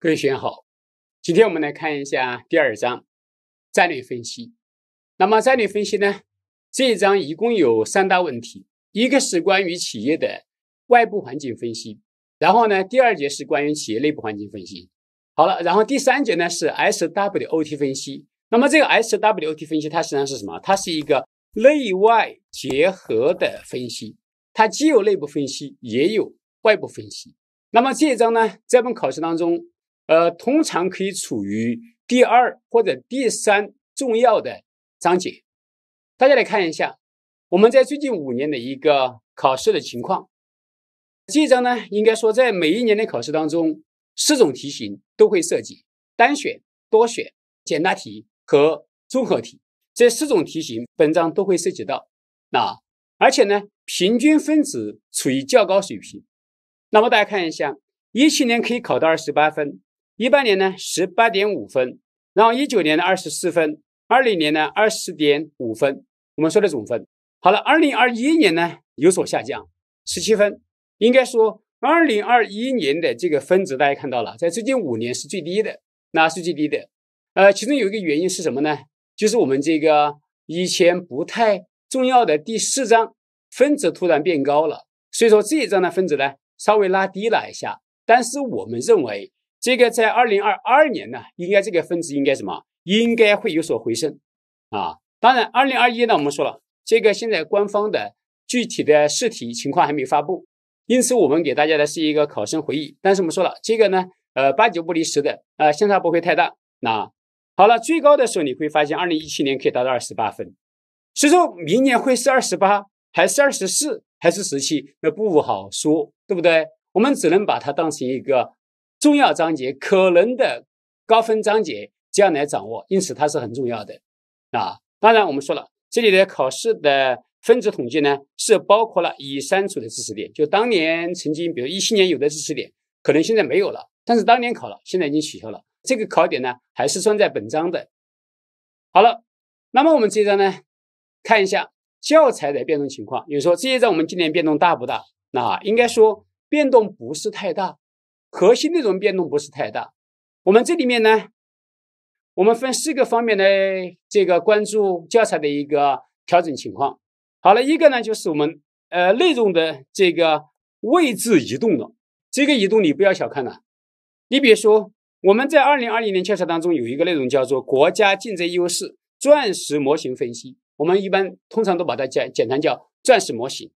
各位学员好，今天我们来看一下第二章战略分析。那么战略分析呢，这一章一共有三大问题，一个是关于企业的外部环境分析，然后呢，第二节是关于企业内部环境分析。好了，然后第三节呢是 SWOT 分析。那么这个 SWOT 分析它实际上是什么？它是一个内外结合的分析，它既有内部分析，也有外部分析。那么这一章呢，在本考试当中。呃，通常可以处于第二或者第三重要的章节。大家来看一下，我们在最近五年的一个考试的情况。这一章呢，应该说在每一年的考试当中，四种题型都会涉及：单选、多选、简答题和综合题。这四种题型，本章都会涉及到。啊，而且呢，平均分值处于较高水平。那么大家看一下，一七年可以考到二十八分。一八年呢十八点五分，然后一九年的二十四分，二零年呢二十点五分，我们说的总分好了。二零二一年呢有所下降，十七分。应该说，二零二一年的这个分值大家看到了，在最近五年是最低的，那是最低的？呃，其中有一个原因是什么呢？就是我们这个以前不太重要的第四章分值突然变高了，所以说这一章的分值呢稍微拉低了一下。但是我们认为。这个在二零二二年呢，应该这个分值应该什么？应该会有所回升，啊，当然二零二一呢，我们说了，这个现在官方的具体的试题情况还没发布，因此我们给大家的是一个考生回忆，但是我们说了，这个呢，呃，八九不离十的，啊，相差不会太大。那好了，最高的时候你会发现二零一七年可以达到二十八分，所以说明年会是二十八，还是二十四，还是十七，那不好说，对不对？我们只能把它当成一个。重要章节可能的高分章节这样来掌握，因此它是很重要的啊。当然，我们说了这里的考试的分值统计呢，是包括了已删除的知识点。就当年曾经，比如一七年有的知识点，可能现在没有了，但是当年考了，现在已经取消了。这个考点呢，还是算在本章的。好了，那么我们这一章呢，看一下教材的变动情况，比如说，这一章我们今年变动大不大？那应该说变动不是太大。核心内容变动不是太大，我们这里面呢，我们分四个方面来这个关注教材的一个调整情况。好了，一个呢就是我们呃内容的这个位置移动了，这个移动你不要小看了。你比如说我们在二零二零年教材当中有一个内容叫做国家竞争优势钻石模型分析，我们一般通常都把它简简单叫钻石模型。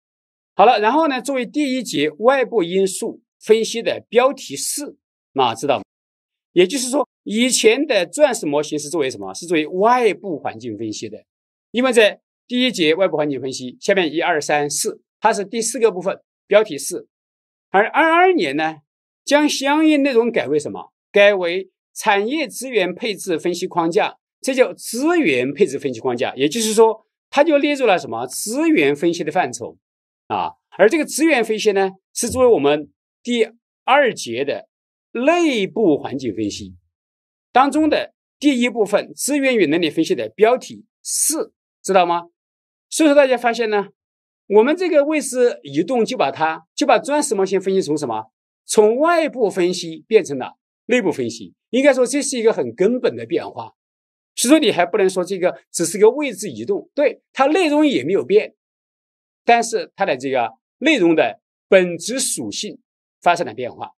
好了，然后呢作为第一节外部因素。分析的标题四，啊，知道吗？也就是说，以前的钻石模型是作为什么？是作为外部环境分析的，因为在第一节外部环境分析下面一二三四，它是第四个部分，标题四。而二二年呢，将相应内容改为什么？改为产业资源配置分析框架，这叫资源配置分析框架。也就是说，它就列入了什么资源分析的范畴啊？而这个资源分析呢，是作为我们。第二节的内部环境分析当中的第一部分资源与能力分析的标题四，知道吗？所以说大家发现呢，我们这个位置移动就把它就把钻石模型分析从什么从外部分析变成了内部分析，应该说这是一个很根本的变化。所以说你还不能说这个只是个位置移动，对它内容也没有变，但是它的这个内容的本质属性。发生了变化。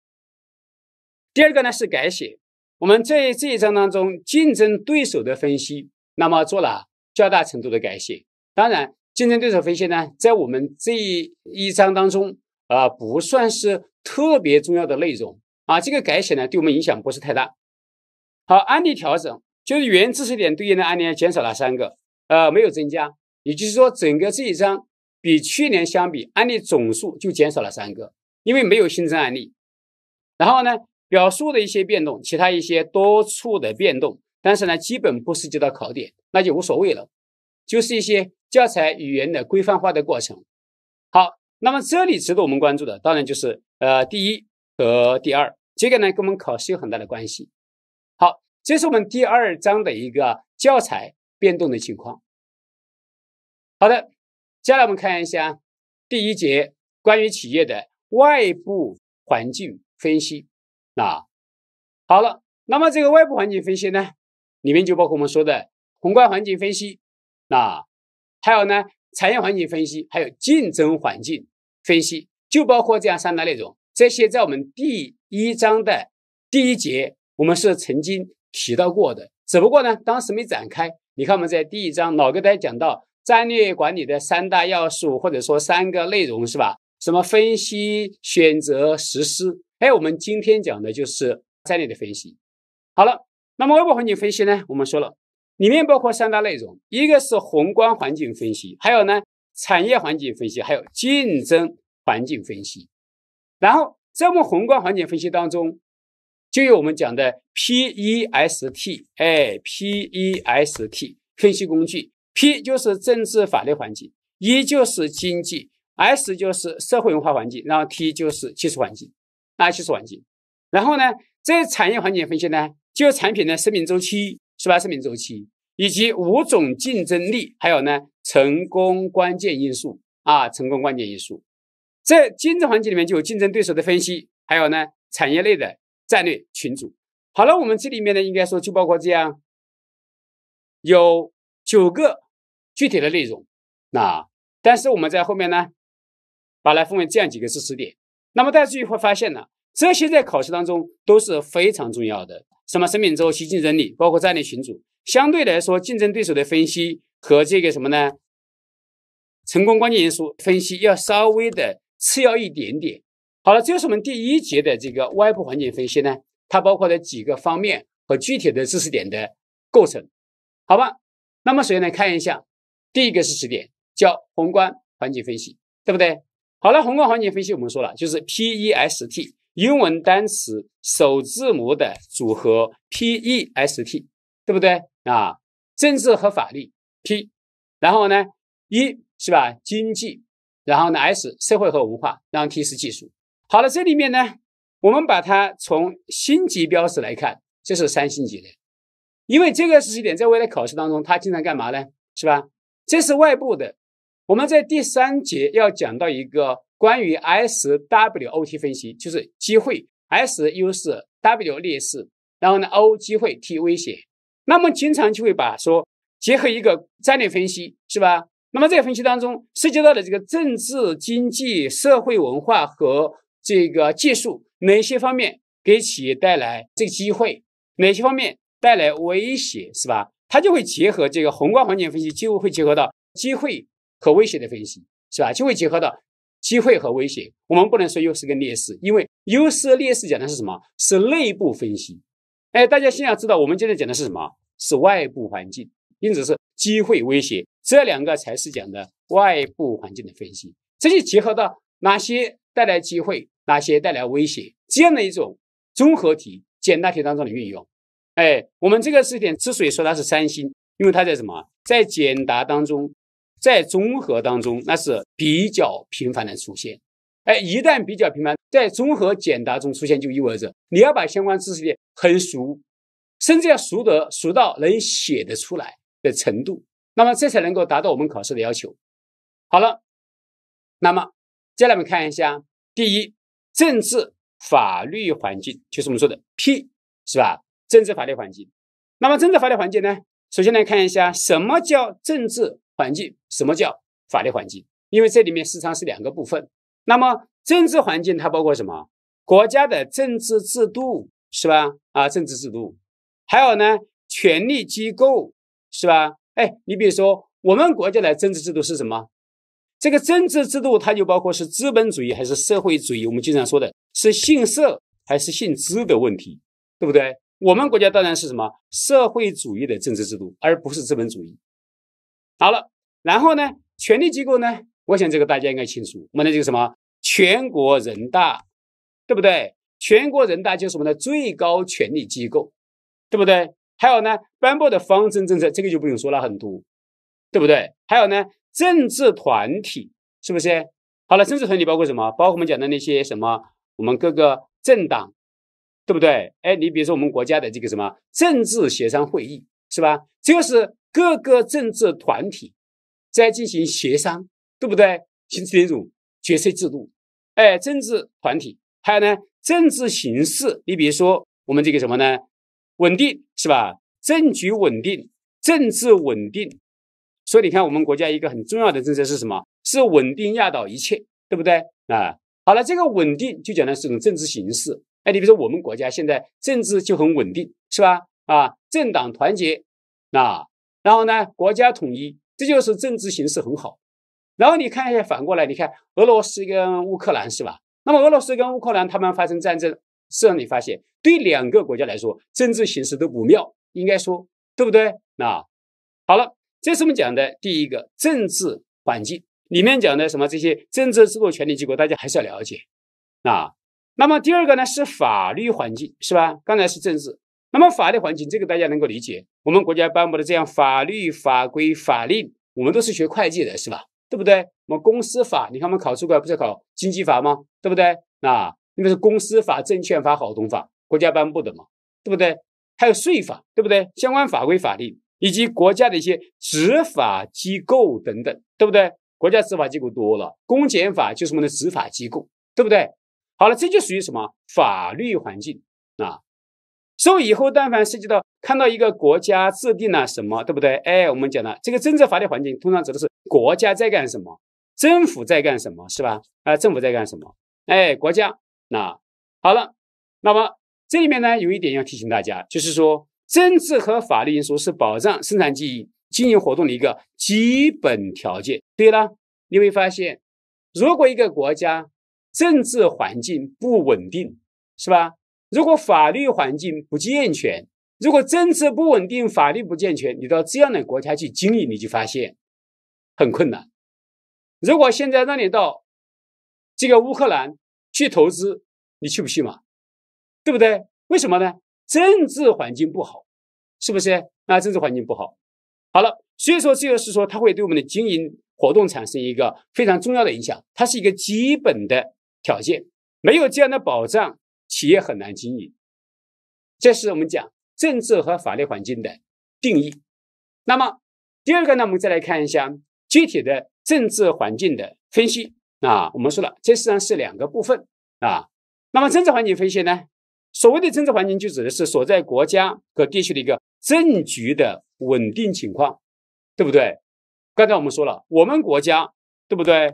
第二个呢是改写，我们在这一章当中竞争对手的分析，那么做了较大程度的改写。当然，竞争对手分析呢，在我们这一章当中啊，不算是特别重要的内容啊。这个改写呢，对我们影响不是太大。好，案例调整就是原知识点对应的案例减少了三个，呃，没有增加。也就是说，整个这一章比去年相比，案例总数就减少了三个。因为没有新增案例，然后呢，表述的一些变动，其他一些多处的变动，但是呢，基本不涉及到考点，那就无所谓了，就是一些教材语言的规范化的过程。好，那么这里值得我们关注的，当然就是呃，第一和第二，这个呢，跟我们考试有很大的关系。好，这是我们第二章的一个教材变动的情况。好的，接下来我们看一下第一节关于企业的。外部环境分析，啊，好了，那么这个外部环境分析呢，里面就包括我们说的宏观环境分析，啊，还有呢产业环境分析，还有竞争环境分析，就包括这样三大内容。这些在我们第一章的第一节，我们是曾经提到过的，只不过呢，当时没展开。你看，我们在第一章老跟大家讲到战略管理的三大要素，或者说三个内容，是吧？什么分析、选择、实施？哎，我们今天讲的就是战略的分析。好了，那么外部环境分析呢？我们说了，里面包括三大内容：一个是宏观环境分析，还有呢产业环境分析，还有竞争环境分析。然后在我们宏观环境分析当中，就有我们讲的 PES T，哎，PES T 分析工具，P 就是政治法律环境，E 就是经济。S 就是社会文化环境，然后 T 就是技术环境，啊，技术环境。然后呢，这产业环境分析呢，就产品的生命周期是吧？生命周期以及五种竞争力，还有呢，成功关键因素啊，成功关键因素。这竞争环境里面就有竞争对手的分析，还有呢，产业内的战略群组。好了，我们这里面呢，应该说就包括这样，有九个具体的内容。那但是我们在后面呢。把它分为这样几个知识点，那么大家注意会发现呢，这些在考试当中都是非常重要的，什么生命周期、竞争力，包括战略群组，相对来说，竞争对手的分析和这个什么呢？成功关键因素分析要稍微的次要一点点。好了，这是我们第一节的这个外部环境分析呢，它包括的几个方面和具体的知识点的构成，好吧？那么首先来看一下，第一个知识点叫宏观环境分析，对不对？好了，宏观环境分析我们说了，就是 P E S T 英文单词首字母的组合 P E S T，对不对啊？政治和法律 P，然后呢，一是吧经济，然后呢 S 社会和文化，然后 T 是技术。好了，这里面呢，我们把它从星级标识来看，这是三星级的，因为这个知识点在未来考试当中，它经常干嘛呢？是吧？这是外部的。我们在第三节要讲到一个关于 SWOT 分析，就是机会、S 优势、W 劣势，然后呢 O 机会、T 威胁。那么经常就会把说结合一个战略分析，是吧？那么在分析当中涉及到的这个政治、经济、社会、文化和这个技术哪些方面给企业带来这个机会，哪些方面带来威胁，是吧？它就会结合这个宏观环境分析，就会结合到机会。和威胁的分析是吧？就会结合到机会和威胁。我们不能说优势跟劣势，因为优势劣势讲的是什么？是内部分析。哎，大家先要知道，我们今天讲的是什么？是外部环境。因此是机会威胁这两个才是讲的外部环境的分析。这就结合到哪些带来机会，哪些带来威胁这样的一种综合题、简答题当中的运用。哎，我们这个知识点之所以说它是三星，因为它在什么？在简答当中。在综合当中，那是比较频繁的出现。哎，一旦比较频繁，在综合简答中出现，就意味着你要把相关知识点很熟，甚至要熟得熟到能写得出来的程度，那么这才能够达到我们考试的要求。好了，那么接下来我们看一下，第一，政治法律环境，就是我们说的 P，是吧？政治法律环境。那么政治法律环境呢？首先来看一下，什么叫政治？环境什么叫法律环境？因为这里面时常是两个部分。那么政治环境它包括什么？国家的政治制度是吧？啊，政治制度，还有呢，权力机构是吧？哎，你比如说我们国家的政治制度是什么？这个政治制度它就包括是资本主义还是社会主义？我们经常说的是姓社还是姓资的问题，对不对？我们国家当然是什么社会主义的政治制度，而不是资本主义。好了。然后呢，权力机构呢？我想这个大家应该清楚，我们的这个什么全国人大，对不对？全国人大就是我们的最高权力机构，对不对？还有呢，颁布的方针政策，这个就不用说了，很多，对不对？还有呢，政治团体，是不是？好了，政治团体包括什么？包括我们讲的那些什么，我们各个政党，对不对？哎，你比如说我们国家的这个什么政治协商会议，是吧？就是各个政治团体。再进行协商，对不对？形成一种决策制度。哎，政治团体还有呢，政治形势。你比如说，我们这个什么呢？稳定，是吧？政局稳定，政治稳定。所以你看，我们国家一个很重要的政策是什么？是稳定压倒一切，对不对？啊，好了，这个稳定就讲的是种政治形势。哎，你比如说，我们国家现在政治就很稳定，是吧？啊，政党团结啊，然后呢，国家统一。这就是政治形势很好，然后你看一下，反过来，你看俄罗斯跟乌克兰是吧？那么俄罗斯跟乌克兰他们发生战争，是让你发现对两个国家来说，政治形势都不妙，应该说对不对？那好了，这是我们讲的第一个政治环境，里面讲的什么这些政治制度、权力机构，大家还是要了解啊。那么第二个呢是法律环境，是吧？刚才是政治。那么法律环境，这个大家能够理解。我们国家颁布的这样法律法规、法令，我们都是学会计的，是吧？对不对？我们公司法，你看我们考过来不是考经济法吗？对不对？那个是公司法、证券法、合同法，国家颁布的嘛，对不对？还有税法，对不对？相关法规、法令以及国家的一些执法机构等等，对不对？国家执法机构多了，公检法就是我们的执法机构，对不对？好了，这就属于什么法律环境啊？所以以后，但凡涉及到看到一个国家制定了什么，对不对？哎，我们讲了，这个政治法律环境通常指的是国家在干什么，政府在干什么，是吧？啊，政府在干什么？哎，国家那好了。那么这里面呢，有一点要提醒大家，就是说政治和法律因素是保障生产经营经营活动的一个基本条件。对了，你会发现，如果一个国家政治环境不稳定，是吧？如果法律环境不健全，如果政治不稳定、法律不健全，你到这样的国家去经营，你就发现很困难。如果现在让你到这个乌克兰去投资，你去不去嘛？对不对？为什么呢？政治环境不好，是不是？啊，政治环境不好。好了，所以说这个是说它会对我们的经营活动产生一个非常重要的影响，它是一个基本的条件，没有这样的保障。企业很难经营，这是我们讲政治和法律环境的定义。那么第二个呢，我们再来看一下具体的政治环境的分析啊。我们说了，这实际上是两个部分啊。那么政治环境分析呢，所谓的政治环境就指的是所在国家和地区的一个政局的稳定情况，对不对？刚才我们说了，我们国家对不对？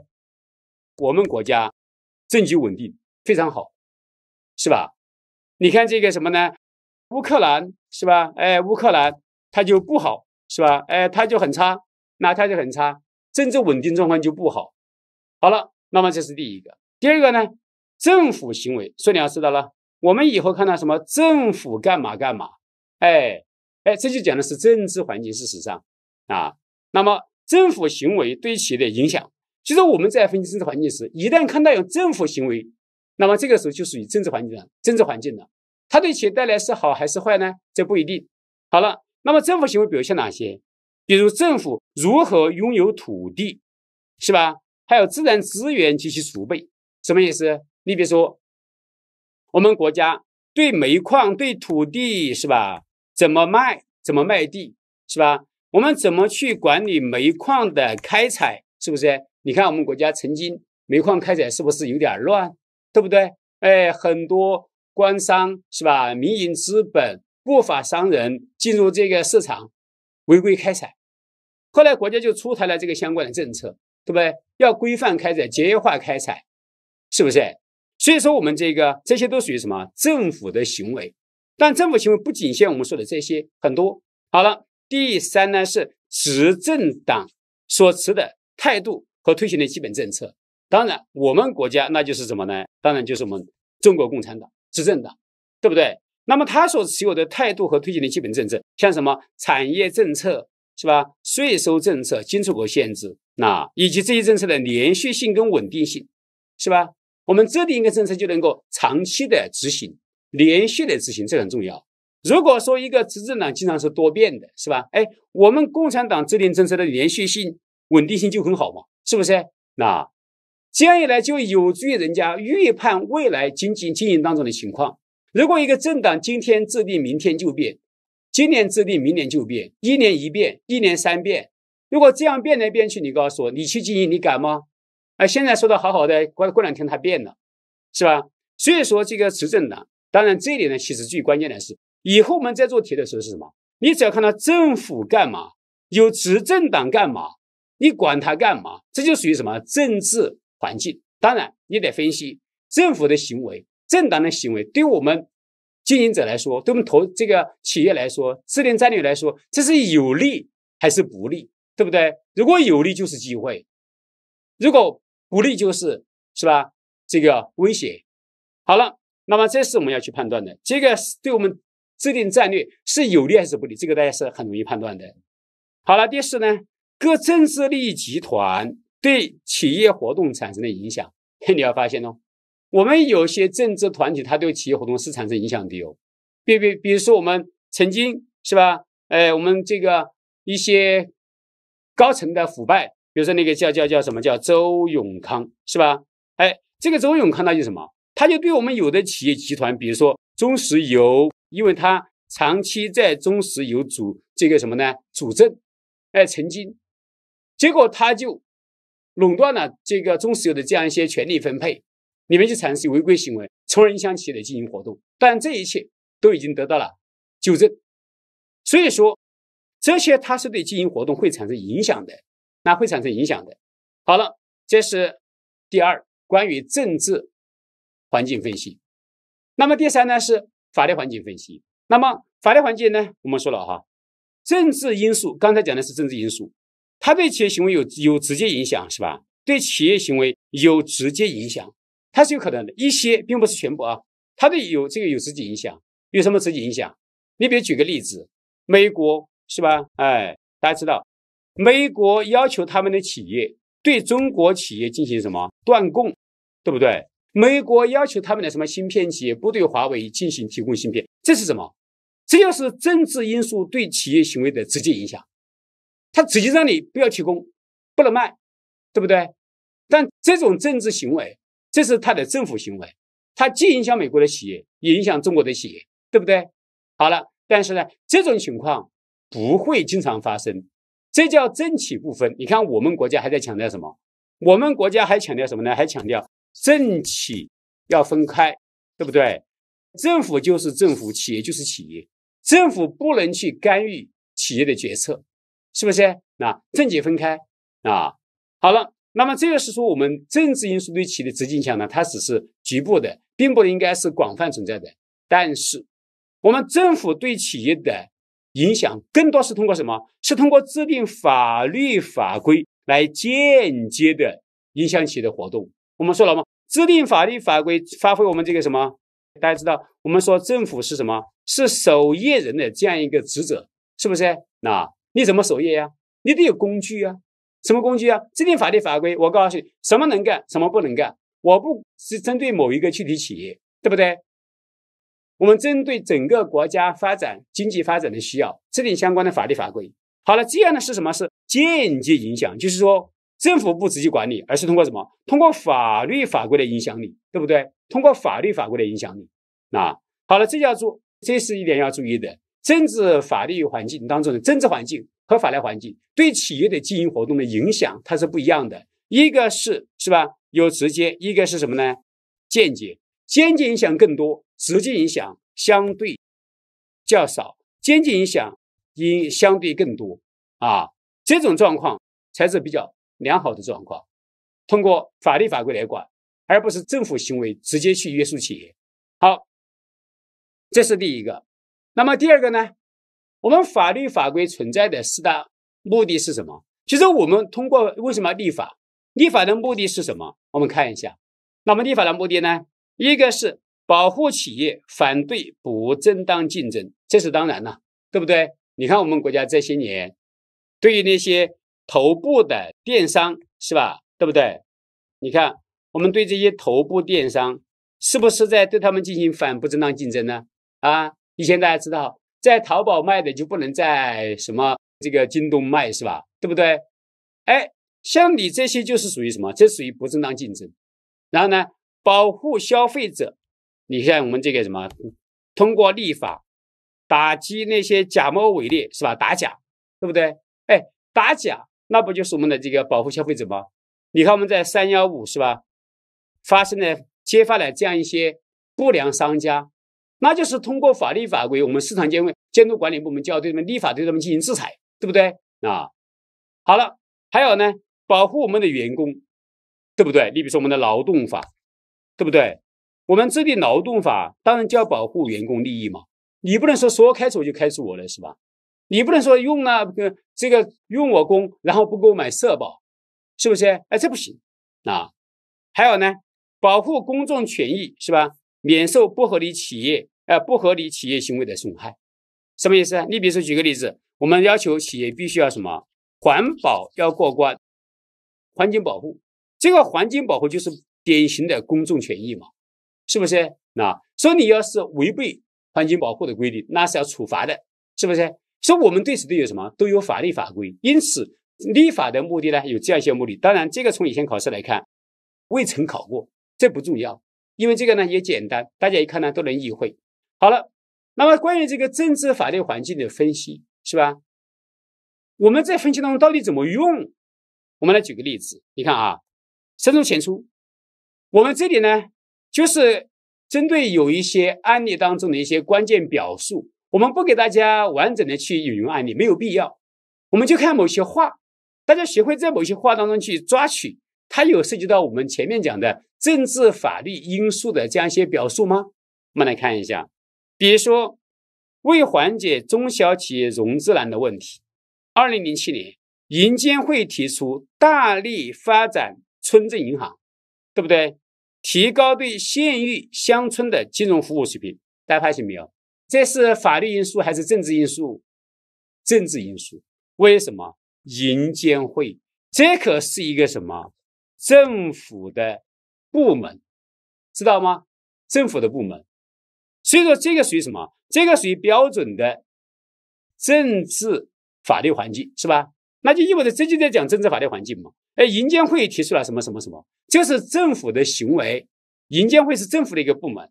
我们国家政局稳定非常好。是吧？你看这个什么呢？乌克兰是吧？哎，乌克兰它就不好是吧？哎，它就很差，那它就很差，政治稳定状况就不好。好了，那么这是第一个。第二个呢？政府行为，所以你要知道了，我们以后看到什么政府干嘛干嘛，哎哎，这就讲的是政治环境事实上啊。那么政府行为对企业的影响，其实我们在分析政治环境时，一旦看到有政府行为。那么这个时候就属于政治环境了，政治环境了，它对企业带来是好还是坏呢？这不一定。好了，那么政府行为表现哪些？比如政府如何拥有土地，是吧？还有自然资源及其储备，什么意思？你比如说，我们国家对煤矿、对土地，是吧？怎么卖？怎么卖地，是吧？我们怎么去管理煤矿的开采？是不是？你看我们国家曾经煤矿开采是不是有点乱？对不对？哎，很多官商是吧？民营资本、不法商人进入这个市场，违规开采。后来国家就出台了这个相关的政策，对不对？要规范开采、节约化开采，是不是？所以说，我们这个这些都属于什么？政府的行为。但政府行为不仅限我们说的这些，很多。好了，第三呢是执政党所持的态度和推行的基本政策。当然，我们国家那就是什么呢？当然就是我们中国共产党执政党，对不对？那么他所持有的态度和推进的基本政策，像什么产业政策是吧？税收政策、进出口限制，那以及这些政策的连续性跟稳定性，是吧？我们制定一个政策就能够长期的执行、连续的执行，这很重要。如果说一个执政党经常是多变的，是吧？哎，我们共产党制定政策的连续性、稳定性就很好嘛，是不是？那。这样一来就有助于人家预判未来经济经营当中的情况。如果一个政党今天制定，明天就变；今年制定，明年就变，一年一变，一年三变。如果这样变来变去，你告诉我，你去经营，你敢吗？啊，现在说的好好的，过过两天它变了，是吧？所以说这个执政党，当然这里呢，其实最关键的是，以后我们在做题的时候是什么？你只要看到政府干嘛，有执政党干嘛，你管他干嘛，这就属于什么政治？环境，当然你得分析政府的行为、政党的行为，对我们经营者来说，对我们投这个企业来说，制定战略来说，这是有利还是不利，对不对？如果有利就是机会，如果不利就是是吧？这个威胁。好了，那么这是我们要去判断的。这个对我们制定战略是有利还是不利，这个大家是很容易判断的。好了，第四呢，各政治利益集团。对企业活动产生的影响，你要发现哦。我们有些政治团体，它对企业活动是产生影响的哦。比比，比如说我们曾经是吧？哎，我们这个一些高层的腐败，比如说那个叫叫叫什么叫周永康是吧？哎，这个周永康他就什么？他就对我们有的企业集团，比如说中石油，因为他长期在中石油主这个什么呢？主政，哎，曾经，结果他就。垄断了这个中石油的这样一些权利分配，你们就产生违规行为，从而影响企业的经营活动。但这一切都已经得到了纠正，所以说这些它是对经营活动会产生影响的，那会产生影响的。好了，这是第二关于政治环境分析。那么第三呢是法律环境分析。那么法律环境呢，我们说了哈，政治因素，刚才讲的是政治因素。它对企业行为有有直接影响是吧？对企业行为有直接影响，它是有可能的，一些并不是全部啊。它对有这个有直接影响，有什么直接影响？你比如举个例子，美国是吧？哎，大家知道，美国要求他们的企业对中国企业进行什么断供，对不对？美国要求他们的什么芯片企业不对华为进行提供芯片，这是什么？这就是政治因素对企业行为的直接影响。他直接让你不要提供，不能卖，对不对？但这种政治行为，这是他的政府行为，它既影响美国的企业，也影响中国的企业，对不对？好了，但是呢，这种情况不会经常发生，这叫政企不分。你看我们国家还在强调什么？我们国家还强调什么呢？还强调政企要分开，对不对？政府就是政府，企业就是企业，政府不能去干预企业的决策。是不是？那政企分开啊，好了，那么这个是说我们政治因素对企业的直接影响呢，它只是局部的，并不应该是广泛存在的。但是，我们政府对企业的影响更多是通过什么？是通过制定法律法规来间接的影响企业的活动。我们说了吗？制定法律法规，发挥我们这个什么？大家知道，我们说政府是什么？是守业人的这样一个职责，是不是？那。你怎么守业呀？你得有工具啊，什么工具啊？制定法律法规，我告诉你，什么能干，什么不能干。我不是针对某一个具体企业，对不对？我们针对整个国家发展经济发展的需要，制定相关的法律法规。好了，这样的是什么？是间接影响，就是说政府不直接管理，而是通过什么？通过法律法规的影响力，对不对？通过法律法规的影响力。啊，好了，这叫做，这是一点要注意的。政治法律环境当中的政治环境和法律环境对企业的经营活动的影响，它是不一样的。一个是是吧，有直接；一个是什么呢？间接。间接影响更多，直接影响相对较少。间接影响应相对更多啊。这种状况才是比较良好的状况。通过法律法规来管，而不是政府行为直接去约束企业。好，这是第一个。那么第二个呢？我们法律法规存在的四大目的是什么？其实我们通过为什么立法？立法的目的是什么？我们看一下。那么立法的目的呢？一个是保护企业，反对不正当竞争，这是当然了，对不对？你看我们国家这些年，对于那些头部的电商，是吧？对不对？你看我们对这些头部电商，是不是在对他们进行反不正当竞争呢？啊？以前大家知道，在淘宝卖的就不能在什么这个京东卖是吧？对不对？哎，像你这些就是属于什么？这属于不正当竞争。然后呢，保护消费者，你像我们这个什么，通过立法打击那些假冒伪劣是吧？打假，对不对？哎，打假那不就是我们的这个保护消费者吗？你看我们在三幺五是吧，发生了揭发了这样一些不良商家。那就是通过法律法规，我们市场监管监督管理部门就要对他们立法，对他们进行制裁，对不对？啊，好了，还有呢，保护我们的员工，对不对？你比如说我们的劳动法，对不对？我们制定劳动法，当然就要保护员工利益嘛。你不能说说开除就开除我了，是吧？你不能说用了这个用我工，然后不给我买社保，是不是？哎，这不行啊。还有呢，保护公众权益，是吧？免受不合理企业，呃不合理企业行为的损害，什么意思？你比如说，举个例子，我们要求企业必须要什么？环保要过关，环境保护这个环境保护就是典型的公众权益嘛，是不是？那所以你要是违背环境保护的规定，那是要处罚的，是不是？所以我们对此都有什么？都有法律法规。因此，立法的目的呢，有这样一些目的。当然，这个从以前考试来看，未曾考过，这不重要。因为这个呢也简单，大家一看呢都能意会。好了，那么关于这个政治法律环境的分析是吧？我们在分析当中到底怎么用？我们来举个例子，你看啊，深入浅出。我们这里呢，就是针对有一些案例当中的一些关键表述，我们不给大家完整的去引用案例，没有必要。我们就看某些话，大家学会在某些话当中去抓取。它有涉及到我们前面讲的政治法律因素的这样一些表述吗？我们来看一下，比如说，为缓解中小企业融资难的问题，二零零七年银监会提出大力发展村镇银行，对不对？提高对县域乡村的金融服务水平，大家发现没有？这是法律因素还是政治因素？政治因素。为什么银监会？这可是一个什么？政府的部门，知道吗？政府的部门，所以说这个属于什么？这个属于标准的，政治法律环境，是吧？那就意味着这就在讲政治法律环境嘛。哎，银监会提出了什么什么什么，就是政府的行为。银监会是政府的一个部门，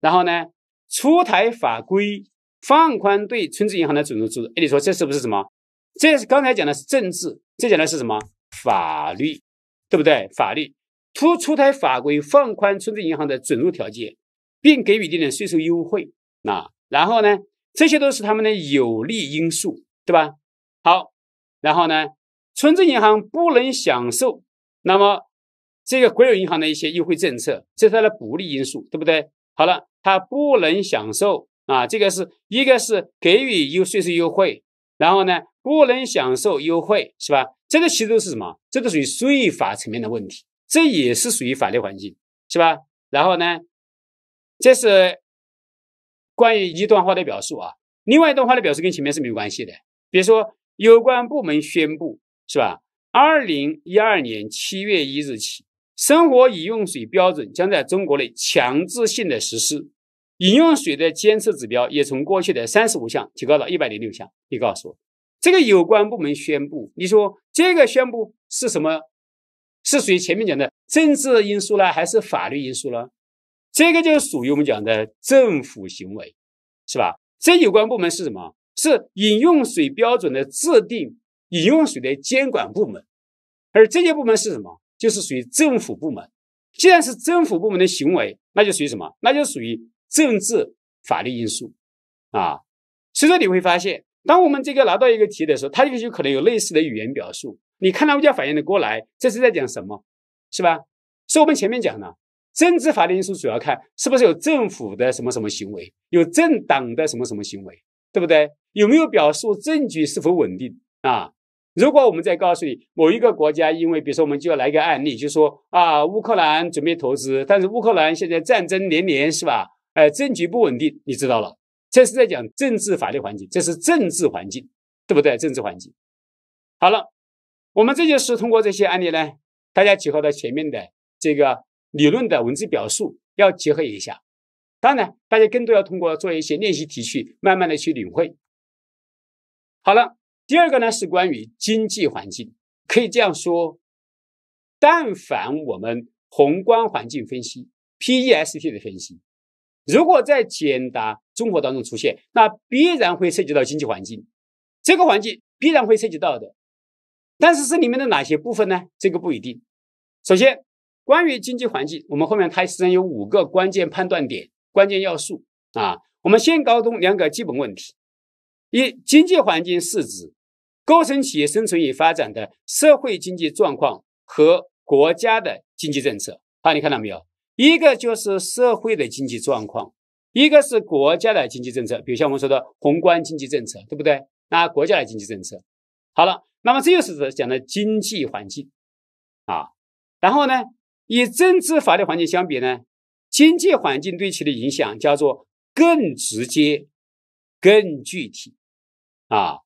然后呢，出台法规，放宽对村镇银行的准入制度。哎，你说这是不是什么？这是刚才讲的是政治，这讲的是什么法律？对不对？法律出出台法规，放宽村镇银行的准入条件，并给予一定的税收优惠。那然后呢？这些都是他们的有利因素，对吧？好，然后呢？村镇银行不能享受那么这个国有银行的一些优惠政策，这是它的不利因素，对不对？好了，它不能享受啊，这个是一个是给予优税收优惠，然后呢不能享受优惠，是吧？这个其实都是什么？这都属于税法层面的问题，这也是属于法律环境，是吧？然后呢，这是关于一段话的表述啊。另外一段话的表述跟前面是没有关系的。比如说，有关部门宣布，是吧？二零一二年七月一日起，生活饮用水标准将在中国内强制性的实施，饮用水的监测指标也从过去的三十五项提高到一百零六项。你告诉我，这个有关部门宣布，你说？这个宣布是什么？是属于前面讲的政治因素呢，还是法律因素呢？这个就属于我们讲的政府行为，是吧？这有关部门是什么？是饮用水标准的制定、饮用水的监管部门，而这些部门是什么？就是属于政府部门。既然是政府部门的行为，那就属于什么？那就属于政治法律因素啊。所以说你会发现。当我们这个拿到一个题的时候，它这个就可能有类似的语言表述，你看到就要反应的过来，这是在讲什么，是吧？所以，我们前面讲呢，政治法律因素主要看是不是有政府的什么什么行为，有政党的什么什么行为，对不对？有没有表述证据是否稳定啊？如果我们再告诉你某一个国家，因为比如说，我们就要来一个案例，就说啊，乌克兰准备投资，但是乌克兰现在战争连连，是吧？哎，政局不稳定，你知道了。这是在讲政治法律环境，这是政治环境，对不对？政治环境。好了，我们这就是通过这些案例呢，大家结合到前面的这个理论的文字表述要结合一下。当然，大家更多要通过做一些练习题去慢慢的去领会。好了，第二个呢是关于经济环境，可以这样说，但凡我们宏观环境分析 P E S T 的分析，如果在简答。综合当中出现，那必然会涉及到经济环境，这个环境必然会涉及到的，但是是里面的哪些部分呢？这个不一定。首先，关于经济环境，我们后面它实际上有五个关键判断点、关键要素啊。我们先搞懂两个基本问题：一、经济环境是指构成企业生存与发展的社会经济状况和国家的经济政策。啊。你看到没有？一个就是社会的经济状况。一个是国家的经济政策，比如像我们说的宏观经济政策，对不对？那国家的经济政策，好了，那么这就是讲的经济环境啊。然后呢，与政治法律环境相比呢，经济环境对其的影响叫做更直接、更具体啊。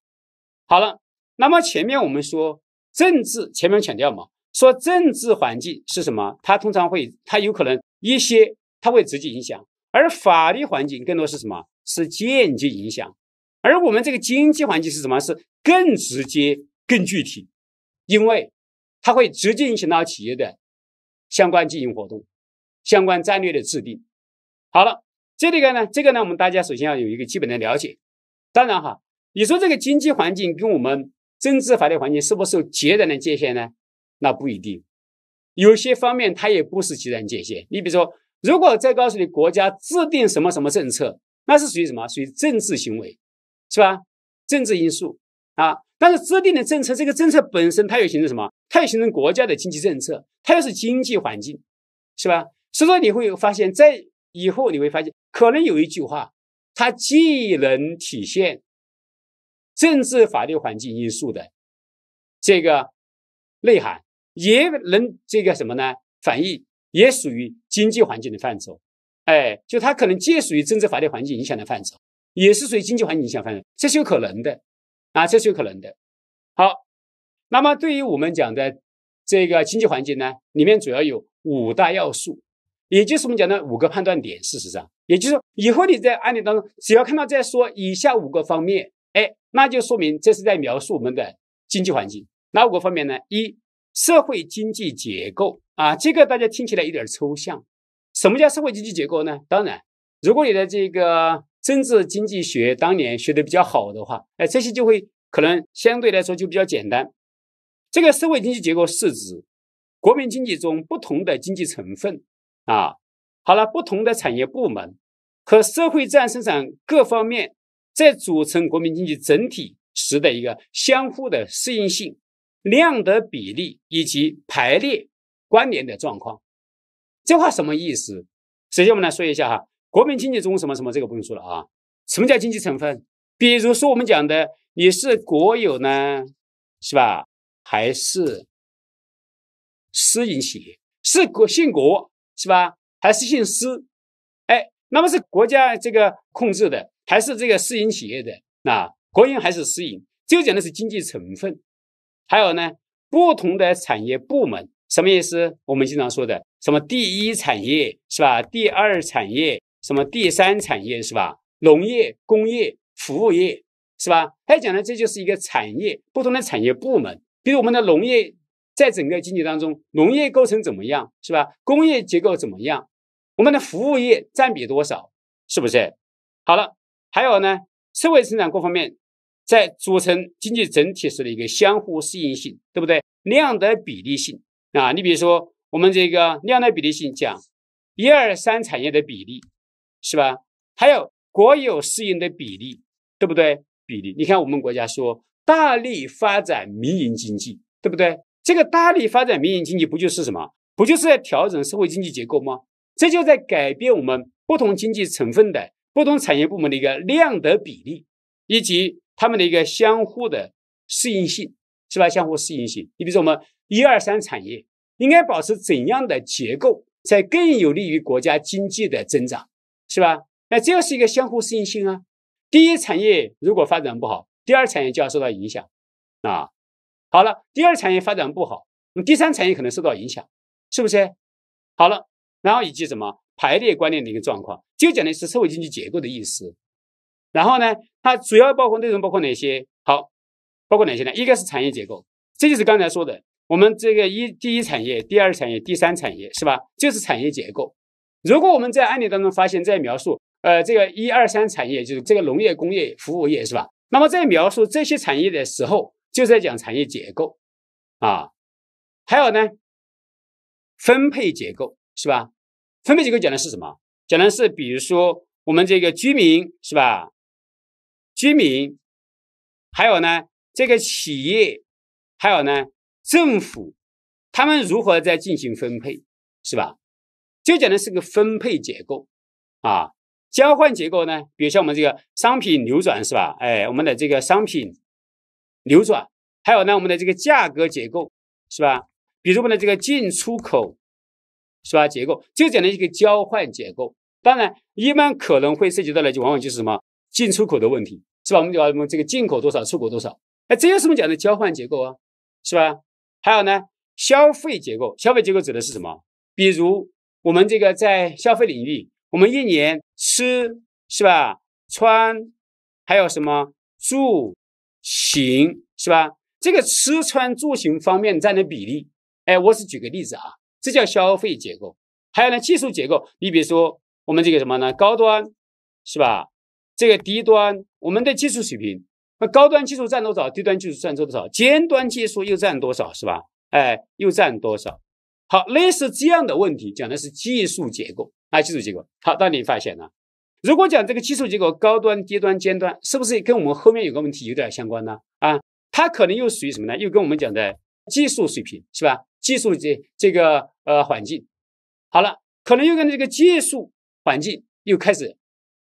好了，那么前面我们说政治，前面强调嘛，说政治环境是什么？它通常会，它有可能一些，它会直接影响。而法律环境更多是什么？是间接影响，而我们这个经济环境是什么？是更直接、更具体，因为它会直接影响到企业的相关经营活动、相关战略的制定。好了，这里个呢，这个呢，我们大家首先要有一个基本的了解。当然哈，你说这个经济环境跟我们政治法律环境是不是有截然的界限呢？那不一定，有些方面它也不是截然界限。你比如说。如果再告诉你国家制定什么什么政策，那是属于什么？属于政治行为，是吧？政治因素啊。但是制定的政策，这个政策本身它又形成什么？它又形成国家的经济政策，它又是经济环境，是吧？所以说你会发现，在以后你会发现，可能有一句话，它既能体现政治法律环境因素的这个内涵，也能这个什么呢？反义也属于。经济环境的范畴，哎，就它可能既属于政治法律环境影响的范畴，也是属于经济环境影响范畴，这是有可能的，啊，这是有可能的。好，那么对于我们讲的这个经济环境呢，里面主要有五大要素，也就是我们讲的五个判断点。事实上，也就是说，以后你在案例当中，只要看到在说以下五个方面，哎，那就说明这是在描述我们的经济环境。哪五个方面呢？一、社会经济结构。啊，这个大家听起来有点抽象。什么叫社会经济结构呢？当然，如果你的这个政治经济学当年学的比较好的话，哎，这些就会可能相对来说就比较简单。这个社会经济结构是指国民经济中不同的经济成分啊，好了，不同的产业部门和社会自然生产各方面在组成国民经济整体时的一个相互的适应性、量的比例以及排列。关联的状况，这话什么意思？首先我们来说一下哈，国民经济中什么什么这个不用说了啊。什么叫经济成分？比如说我们讲的你是国有呢，是吧？还是私营企业？是国姓国是吧？还是姓私？哎，那么是国家这个控制的，还是这个私营企业的？啊，国营还是私营？就讲的是经济成分。还有呢，不同的产业部门。什么意思？我们经常说的什么第一产业是吧？第二产业什么第三产业是吧？农业、工业、服务业是吧？他讲的这就是一个产业，不同的产业部门，比如我们的农业，在整个经济当中，农业构成怎么样是吧？工业结构怎么样？我们的服务业占比多少？是不是？好了，还有呢，社会生产各方面在组成经济整体时的一个相互适应性，对不对？量的比例性。啊，你比如说，我们这个量的比例性讲一二三产业的比例，是吧？还有国有适应的比例，对不对？比例，你看我们国家说大力发展民营经济，对不对？这个大力发展民营经济，不就是什么？不就是在调整社会经济结构吗？这就在改变我们不同经济成分的不同产业部门的一个量的比例，以及他们的一个相互的适应性，是吧？相互适应性。你比如说我们。一二三产业应该保持怎样的结构，才更有利于国家经济的增长，是吧？那这是一个相互适应性啊。第一产业如果发展不好，第二产业就要受到影响，啊，好了，第二产业发展不好，那么第三产业可能受到影响，是不是？好了，然后以及什么排列观念的一个状况，就讲的是社会经济结构的意思。然后呢，它主要包括内容包括哪些？好，包括哪些呢？一个是产业结构，这就是刚才说的。我们这个一第一产业、第二产业、第三产业是吧？就是产业结构。如果我们在案例当中发现在描述，呃，这个一二三产业就是这个农业、工业、服务业是吧？那么在描述这些产业的时候，就在讲产业结构啊。还有呢，分配结构是吧？分配结构讲的是什么？讲的是，比如说我们这个居民是吧？居民，还有呢，这个企业，还有呢？政府他们如何在进行分配，是吧？就讲的是个分配结构啊。交换结构呢？比如像我们这个商品流转，是吧？哎，我们的这个商品流转，还有呢，我们的这个价格结构，是吧？比如我们的这个进出口，是吧？结构就讲的一个交换结构。当然，一般可能会涉及到的就往往就是什么进出口的问题，是吧？我们讲我们这个进口多少，出口多少？哎，这有什么讲的交换结构啊，是吧？还有呢，消费结构，消费结构指的是什么？比如我们这个在消费领域，我们一年吃是吧，穿，还有什么住、行是吧？这个吃穿住行方面占的比例，哎，我只举个例子啊，这叫消费结构。还有呢，技术结构，你比如说我们这个什么呢？高端是吧？这个低端，我们的技术水平。那高端技术占多少，低端技术占多少，尖端技术又占多少，是吧？哎，又占多少？好，类似这样的问题，讲的是技术结构啊，技术结构。好，那你发现呢？如果讲这个技术结构，高端、低端、尖端，是不是跟我们后面有个问题有点相关呢？啊，它可能又属于什么呢？又跟我们讲的技术水平，是吧？技术这这个呃环境，好了，可能又跟这个技术环境又开始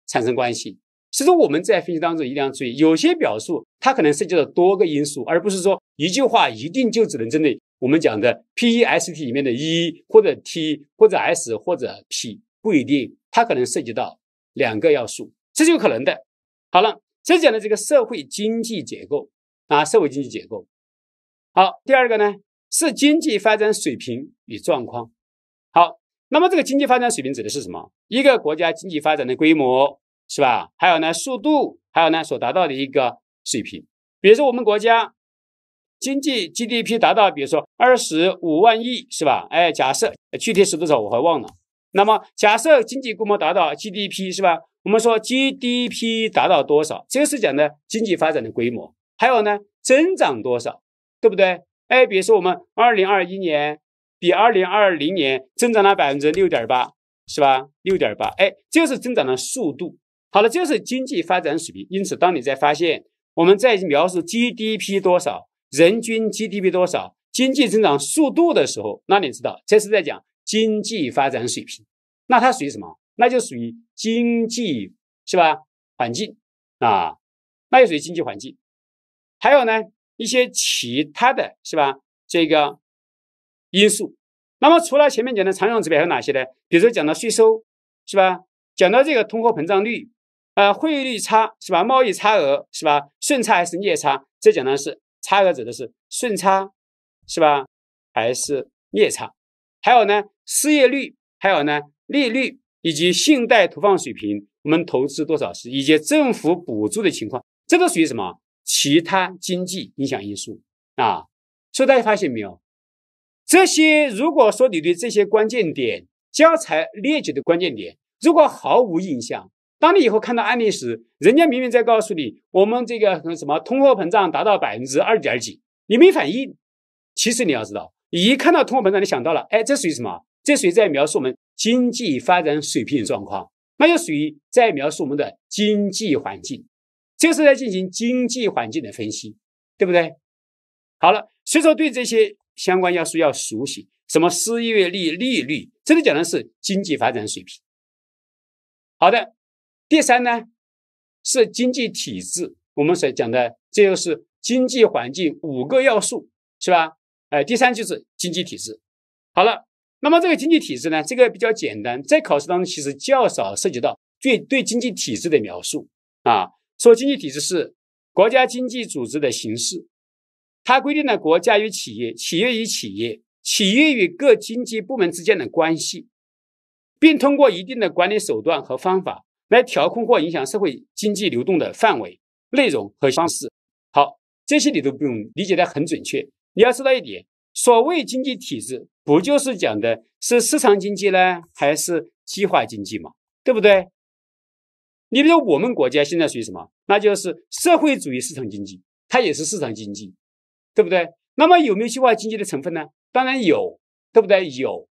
产生关系。所以说我们在分析当中一定要注意，有些表述它可能涉及到多个因素，而不是说一句话一定就只能针对我们讲的 P E S T 里面的 E 或者 T 或者 S 或者 P，不一定，它可能涉及到两个要素，这是有可能的。好了，这讲的这个社会经济结构啊，社会经济结构。好，第二个呢是经济发展水平与状况。好，那么这个经济发展水平指的是什么？一个国家经济发展的规模。是吧？还有呢，速度，还有呢，所达到的一个水平。比如说我们国家经济 GDP 达到，比如说二十五万亿，是吧？哎，假设具体是多少我还忘了。那么假设经济规模达到 GDP 是吧？我们说 GDP 达到多少？这个是讲的经济发展的规模。还有呢，增长多少，对不对？哎，比如说我们二零二一年比二零二零年增长了百分之六点八，是吧？六点八，哎，这是增长的速度。好了，这是经济发展水平。因此，当你在发现我们在描述 GDP 多少、人均 GDP 多少、经济增长速度的时候，那你知道这是在讲经济发展水平。那它属于什么？那就属于经济，是吧？环境啊，那也属于经济环境。还有呢，一些其他的是吧？这个因素。那么，除了前面讲的常用指标，还有哪些呢？比如说，讲到税收，是吧？讲到这个通货膨胀率。呃，汇率差是吧？贸易差额是吧？顺差还是逆差？这讲的是差额指的是顺差是吧？还是逆差？还有呢，失业率，还有呢，利率以及信贷投放水平，我们投资多少是？以及政府补助的情况，这都属于什么其他经济影响因素啊？所以大家发现没有？这些如果说你对这些关键点教材列举的关键点如果毫无印象，当你以后看到案例时，人家明明在告诉你，我们这个什么通货膨胀达到百分之二点几，你没反应。其实你要知道，一看到通货膨胀，你想到了，哎，这属于什么？这属于在描述我们经济发展水平状况，那就属于在描述我们的经济环境，这是在进行经济环境的分析，对不对？好了，所以说对这些相关要素要熟悉，什么失业率、利率，这里讲的是经济发展水平。好的。第三呢是经济体制，我们所讲的这又是经济环境五个要素是吧？哎，第三就是经济体制。好了，那么这个经济体制呢，这个比较简单，在考试当中其实较少涉及到对对经济体制的描述啊。说经济体制是国家经济组织的形式，它规定了国家与企业、企业与企业、企业与各经济部门之间的关系，并通过一定的管理手段和方法。来调控或影响社会经济流动的范围、内容和方式。好，这些你都不用理解的很准确。你要知道一点，所谓经济体制，不就是讲的是市场经济呢，还是计划经济嘛？对不对？你比如我们国家现在属于什么？那就是社会主义市场经济，它也是市场经济，对不对？那么有没有计划经济的成分呢？当然有，对不对？有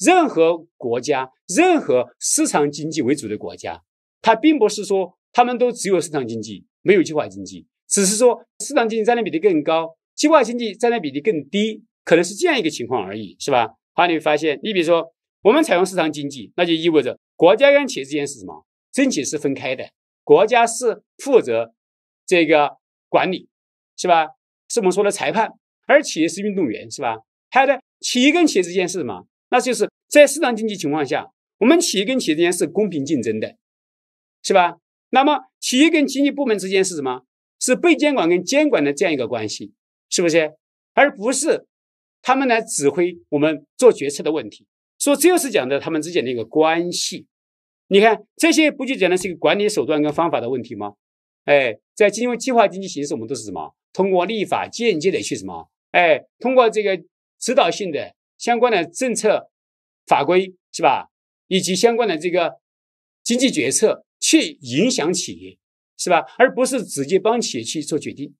任何国家，任何市场经济为主的国家。它并不是说他们都只有市场经济，没有计划经济，只是说市场经济占的比例更高，计划经济占的比例更低，可能是这样一个情况而已，是吧？好，你会发现，你比如说我们采用市场经济，那就意味着国家跟企业之间是什么？政企是分开的，国家是负责这个管理，是吧？是我们说的裁判，而企业是运动员，是吧？还有呢，企业跟企业之间是什么？那就是在市场经济情况下，我们企业跟企业之间是公平竞争的。是吧？那么企业跟经济部门之间是什么？是被监管跟监管的这样一个关系，是不是？而不是他们来指挥我们做决策的问题。所以这是讲的他们之间的一个关系。你看这些不就讲的是一个管理手段跟方法的问题吗？哎，在进入计划经济形式，我们都是什么？通过立法间接的去什么？哎，通过这个指导性的相关的政策法规，是吧？以及相关的这个经济决策。去影响企业，是吧？而不是直接帮企业去做决定。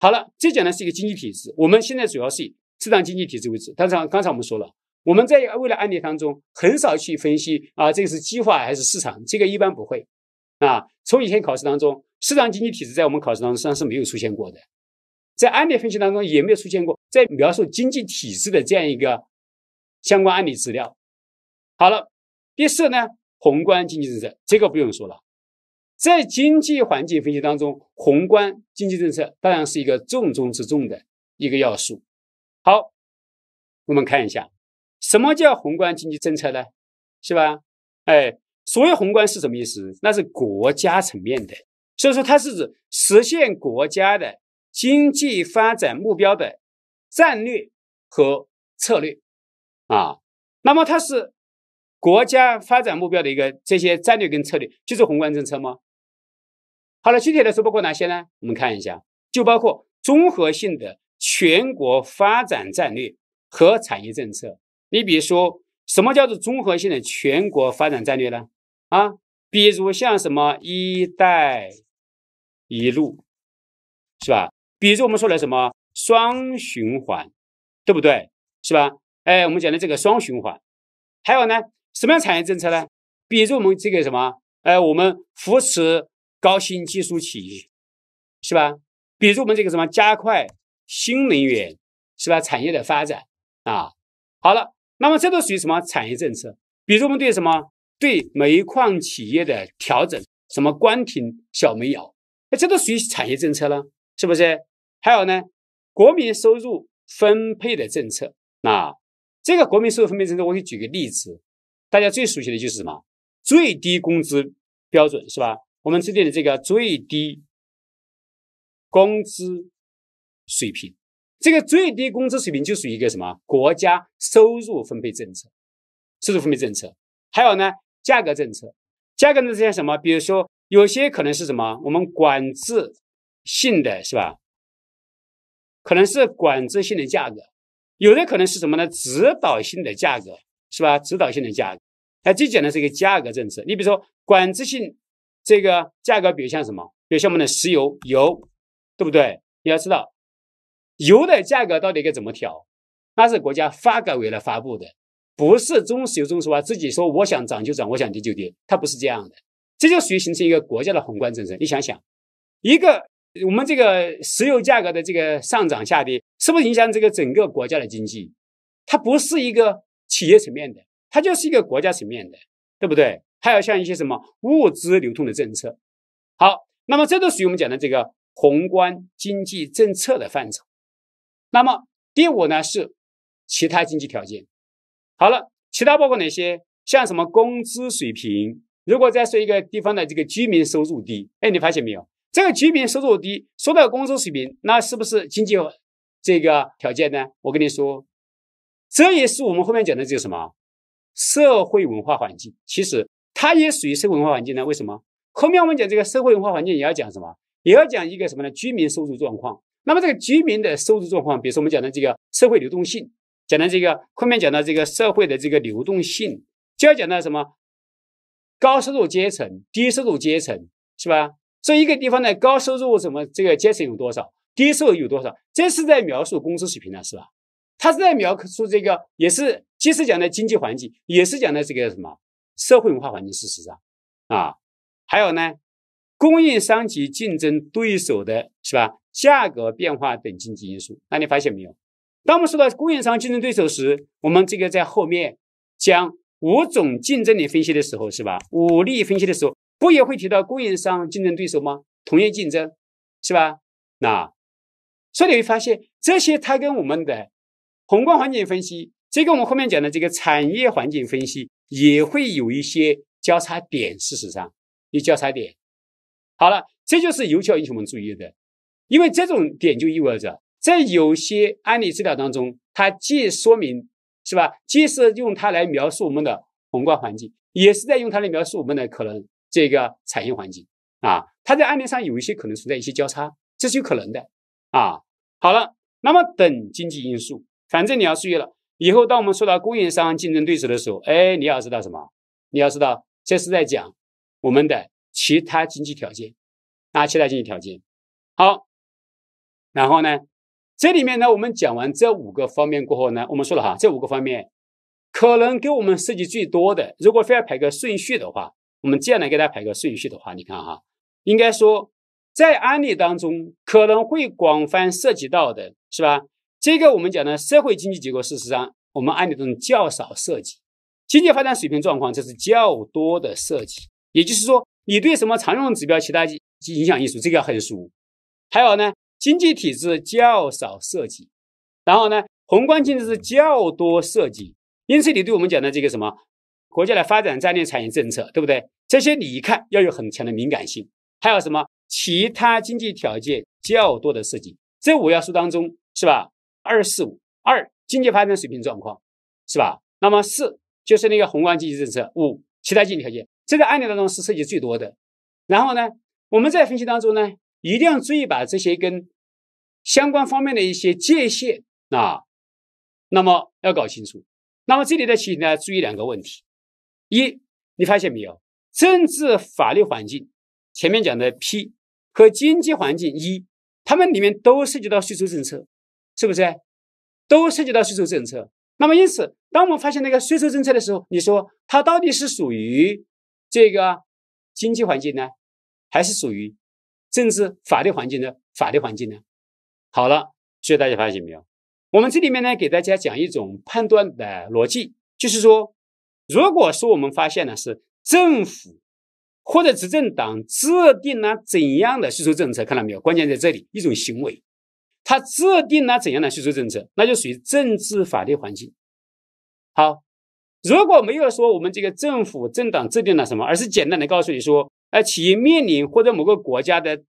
好了，这讲的是一个经济体制。我们现在主要是以市场经济体制为主。但是刚才我们说了，我们在未来案例当中很少去分析啊，这个是计划还是市场，这个一般不会。啊，从以前考试当中，市场经济体制在我们考试当中实际上是没有出现过的，在案例分析当中也没有出现过，在描述经济体制的这样一个相关案例资料。好了，第四呢？宏观经济政策，这个不用说了。在经济环境分析当中，宏观经济政策当然是一个重中之重的一个要素。好，我们看一下什么叫宏观经济政策呢？是吧？哎，所谓宏观是什么意思？那是国家层面的，所以说它是指实现国家的经济发展目标的战略和策略啊。那么它是。国家发展目标的一个这些战略跟策略，就是宏观政策吗？好了，具体来说包括哪些呢？我们看一下，就包括综合性的全国发展战略和产业政策。你比如说，什么叫做综合性的全国发展战略呢？啊，比如像什么“一带一路”，是吧？比如我们说的什么“双循环”，对不对？是吧？哎，我们讲的这个“双循环”，还有呢？什么样产业政策呢？比如我们这个什么，哎，我们扶持高新技术企业，是吧？比如我们这个什么加快新能源是吧产业的发展啊。好了，那么这都属于什么产业政策？比如我们对什么对煤矿企业的调整，什么关停小煤窑，哎，这都属于产业政策了，是不是？还有呢，国民收入分配的政策。啊，这个国民收入分配政策，我给你举个例子。大家最熟悉的就是什么？最低工资标准是吧？我们制定的这个最低工资水平，这个最低工资水平就属于一个什么国家收入分配政策，收入分配政策。还有呢，价格政策。价格政策什么？比如说，有些可能是什么？我们管制性的是吧？可能是管制性的价格，有的可能是什么呢？指导性的价格。是吧？指导性的价格，哎，最简单是一个价格政策。你比如说管制性这个价格，比如像什么，比如像我们的石油油，对不对？你要知道油的价格到底该怎么调，那是国家发改委来发布的，不是中石油、中石化自己说我想涨就涨，我想跌就跌，它不是这样的。这就属于形成一个国家的宏观政策。你想想，一个我们这个石油价格的这个上涨下跌，是不是影响这个整个国家的经济？它不是一个。企业层面的，它就是一个国家层面的，对不对？还有像一些什么物资流通的政策，好，那么这都属于我们讲的这个宏观经济政策的范畴。那么第五呢，是其他经济条件。好了，其他包括哪些？像什么工资水平？如果再说一个地方的这个居民收入低，哎，你发现没有？这个居民收入低，说到工资水平，那是不是经济这个条件呢？我跟你说。这也是我们后面讲的，这个什么社会文化环境，其实它也属于社会文化环境呢。为什么？后面我们讲这个社会文化环境也要讲什么？也要讲一个什么呢？居民收入状况。那么这个居民的收入状况，比如说我们讲的这个社会流动性，讲的这个后面讲的这个社会的这个流动性，就要讲到什么高收入阶层、低收入阶层，是吧？这一个地方的高收入什么这个阶层有多少，低收入有多少，这是在描述工资水平呢，是吧？他是在描述这个，也是即使讲的经济环境，也是讲的这个什么社会文化环境。事实上，啊，还有呢，供应商及竞争对手的是吧？价格变化等经济因素。那你发现没有？当我们说到供应商、竞争对手时，我们这个在后面讲五种竞争力分析的时候是吧？五力分析的时候，不也会提到供应商、竞争对手吗？同业竞争是吧？那所以你会发现这些，它跟我们的。宏观环境分析，这个我们后面讲的这个产业环境分析也会有一些交叉点，事实上有交叉点。好了，这就是有效英我们注意的，因为这种点就意味着在有些案例资料当中，它既说明是吧，既是用它来描述我们的宏观环境，也是在用它来描述我们的可能这个产业环境啊，它在案例上有一些可能存在一些交叉，这是有可能的啊。好了，那么等经济因素。反正你要注意了，以后当我们说到供应商竞争对手的时候，哎，你要知道什么？你要知道这是在讲我们的其他经济条件，啊，其他经济条件。好，然后呢，这里面呢，我们讲完这五个方面过后呢，我们说了哈，这五个方面可能给我们涉及最多的，如果非要排个顺序的话，我们这样来给大家排个顺序的话，你看哈，应该说在案例当中可能会广泛涉及到的，是吧？这个我们讲的社会经济结构事实上我们按理这种较少涉及，经济发展水平状况这是较多的涉及，也就是说你对什么常用指标、其他影响因素这个要很熟。还有呢，经济体制较少涉及，然后呢，宏观经济是较多涉及，因此你对我们讲的这个什么国家的发展战略、产业政策，对不对？这些你看要有很强的敏感性。还有什么其他经济条件较多的涉及，这五要素当中是吧？二四五二经济发展水平状况是吧？那么四就是那个宏观经济政策，五其他经济条件。这个案例当中是涉及最多的。然后呢，我们在分析当中呢，一定要注意把这些跟相关方面的一些界限啊，那么要搞清楚。那么这里的题呢，注意两个问题：一，你发现没有？政治法律环境前面讲的 P 和经济环境一，它们里面都涉及到税收政策。是不是都涉及到税收政策？那么因此，当我们发现那个税收政策的时候，你说它到底是属于这个经济环境呢，还是属于政治法律环境的法律环境呢？好了，所以大家发现没有？我们这里面呢，给大家讲一种判断的逻辑，就是说，如果说我们发现呢是政府或者执政党制定了怎样的税收政策，看到没有？关键在这里，一种行为。它制定了怎样的税收政策，那就属于政治法律环境。好，如果没有说我们这个政府、政党制定了什么，而是简单的告诉你说，哎，企业面临或者某个国家的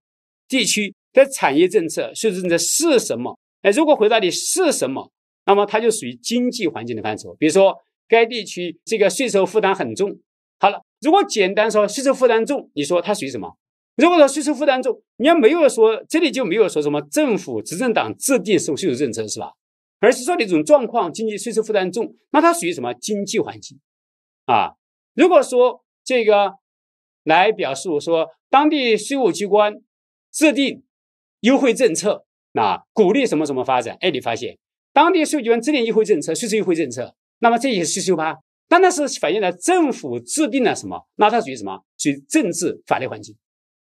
地区的产业政策、税收政策是什么？哎，如果回答你是什么，那么它就属于经济环境的范畴。比如说，该地区这个税收负担很重。好了，如果简单说税收负担重，你说它属于什么？如果说税收负担重，你要没有说这里就没有说什么政府执政党制定税税收政策是吧？而是说的这种状况，经济税收负担重，那它属于什么经济环境啊？如果说这个来表述说当地税务机关制定优惠政策，那鼓励什么什么发展？哎，你发现当地税务机关制定优惠政策，税收优惠政策，那么这些税收吧？但那是反映了政府制定了什么？那它属于什么？属于政治法律环境。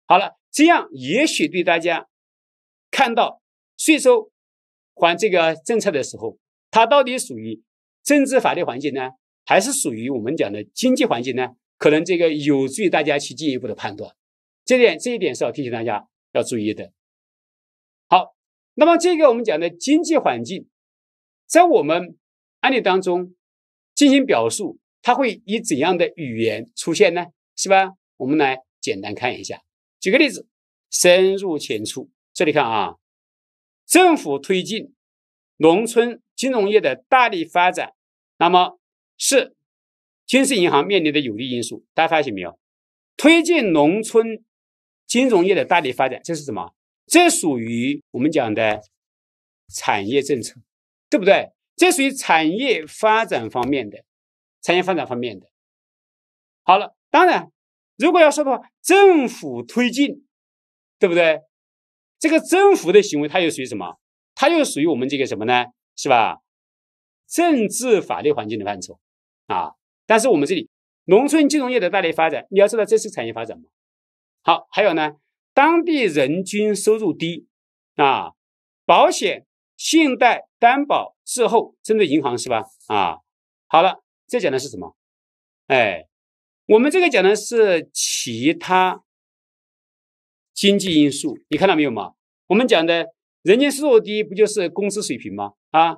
好了，这样也许对大家看到税收还这个政策的时候，它到底属于政治法律环境呢，还是属于我们讲的经济环境呢？可能这个有助于大家去进一步的判断。这点这一点是要提醒大家要注意的。好，那么这个我们讲的经济环境，在我们案例当中进行表述，它会以怎样的语言出现呢？是吧？我们来简单看一下。举个例子，深入浅出。这里看啊，政府推进农村金融业的大力发展，那么是建设银行面临的有利因素。大家发现没有？推进农村金融业的大力发展，这是什么？这属于我们讲的产业政策，对不对？这属于产业发展方面的，产业发展方面的。好了，当然。如果要说的话，政府推进，对不对？这个政府的行为，它又属于什么？它又属于我们这个什么呢？是吧？政治法律环境的范畴啊。但是我们这里农村金融业的大力发展，你要知道这是产业发展嘛。好，还有呢，当地人均收入低啊，保险、信贷、担保滞后，针对银行是吧？啊，好了，这讲的是什么？哎。我们这个讲的是其他经济因素，你看到没有嘛？我们讲的人均收入低，不就是工资水平吗？啊，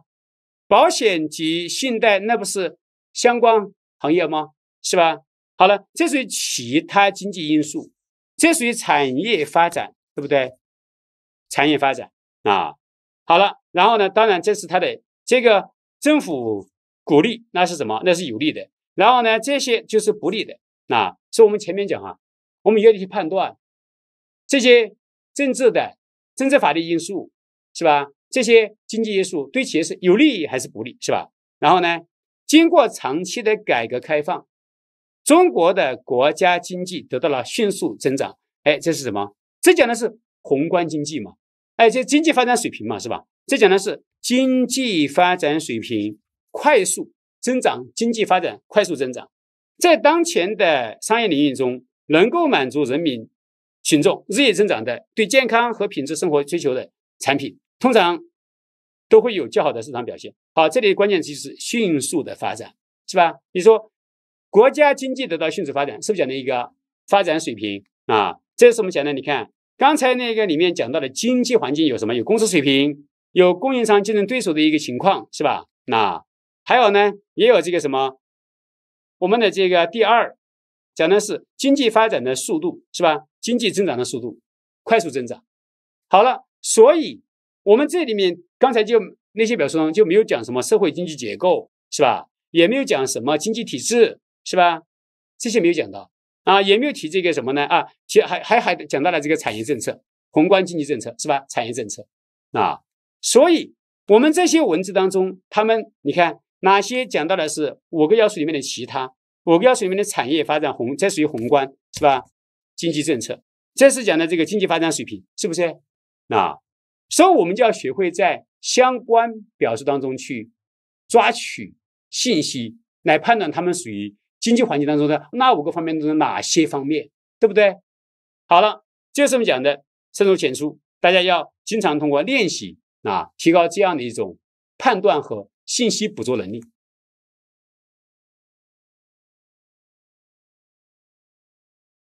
保险及信贷那不是相关行业吗？是吧？好了，这是其他经济因素，这属于产业发展，对不对？产业发展啊，好了，然后呢？当然，这是他的这个政府鼓励，那是什么？那是有利的。然后呢，这些就是不利的啊，是我们前面讲啊，我们要去判断这些政治的、政治法律因素是吧？这些经济因素对企业是有利益还是不利是吧？然后呢，经过长期的改革开放，中国的国家经济得到了迅速增长。哎，这是什么？这讲的是宏观经济嘛？哎，这经济发展水平嘛，是吧？这讲的是经济发展水平快速。增长，经济发展快速增长，在当前的商业领域中，能够满足人民群众日益增长的对健康和品质生活追求的产品，通常都会有较好的市场表现。好，这里关键词是迅速的发展，是吧？你说国家经济得到迅速发展，是不是讲的一个发展水平啊？这是我们讲的。你看刚才那个里面讲到的经济环境有什么？有工资水平，有供应商、竞争对手的一个情况，是吧？那。还有呢，也有这个什么，我们的这个第二讲的是经济发展的速度，是吧？经济增长的速度，快速增长。好了，所以我们这里面刚才就那些表述中就没有讲什么社会经济结构，是吧？也没有讲什么经济体制，是吧？这些没有讲到啊，也没有提这个什么呢？啊，提还还还讲到了这个产业政策、宏观经济政策，是吧？产业政策啊，所以我们这些文字当中，他们你看。哪些讲到的是五个要素里面的其他？五个要素里面的产业发展宏，这属于宏观，是吧？经济政策，这是讲的这个经济发展水平，是不是？啊，所以我们就要学会在相关表述当中去抓取信息，来判断它们属于经济环境当中的那五个方面中的哪些方面，对不对？好了，这是我们讲的深入浅出，大家要经常通过练习啊，提高这样的一种判断和。信息捕捉能力。